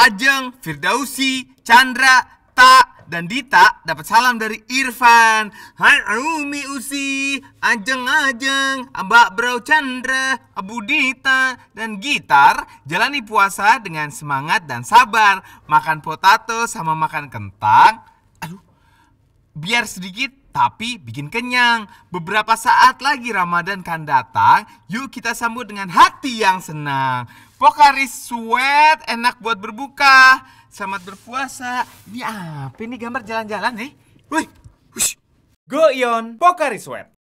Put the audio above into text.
Ajeng, Firdausi, Chandra, Ta, dan Dita dapat salam dari Irfan. Hai Umi Usi, Ajeng Ajeng, Mbak Bro Chandra, Abu Dita, dan Gitar jalani puasa dengan semangat dan sabar. Makan potato sama makan kentang biar sedikit tapi bikin kenyang. Beberapa saat lagi Ramadan kan datang, yuk kita sambut dengan hati yang senang. Pokari sweat enak buat berbuka. Selamat berpuasa. Ini apa ini gambar jalan-jalan nih? Wih, Goyon Pokari Sweat.